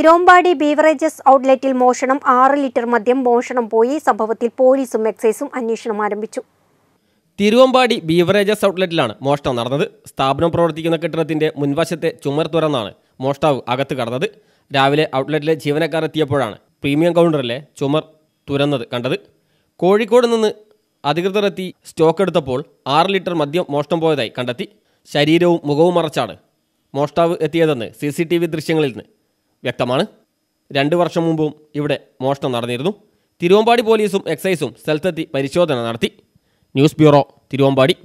Thiruvambady beverages ഔട്ട്ലെറ്റിൽ മോഷണം ആറ് litre മദ്യം മോഷണം പോയി സംഭവത്തിൽ പോലീസും എക്സൈസും അന്വേഷണം ആരംഭിച്ചു തിരുവമ്പാടി ബീവറേജസ് ഔട്ട്ലെറ്റിലാണ് മോഷണം നടന്നത് സ്ഥാപനം പ്രവർത്തിക്കുന്ന കെട്ടിടത്തിന്റെ മുൻവശത്തെ ചുമർ തുറന്നാണ് മോഷ്ടാവ് അകത്ത് കടന്നത് രാവിലെ ഔട്ട്ലെറ്റിലെ ജീവനക്കാർ എത്തിയപ്പോഴാണ് പ്രീമിയം കൗണ്ടറിലെ ചുമർ തുറന്നത് കണ്ടത് കോഴിക്കോട് നിന്ന് അധികൃതർ എത്തി സ്റ്റോക്ക് എടുത്തപ്പോൾ ആറ് ലിറ്റർ മദ്യം മോഷണം പോയതായി കണ്ടെത്തി ശരീരവും മുഖവും മറച്ചാണ് മോഷ്ടാവ് എത്തിയതെന്ന് സി സി ടി വി ദൃശ്യങ്ങളിൽ നിന്ന് വ്യക്തമാണ് രണ്ട് വർഷം മുമ്പും ഇവിടെ മോഷണം നടന്നിരുന്നു തിരുവമ്പാടി പോലീസും എക്സൈസും സ്ഥലത്തെത്തി പരിശോധന നടത്തി ന്യൂസ് ബ്യൂറോ തിരുവമ്പാടി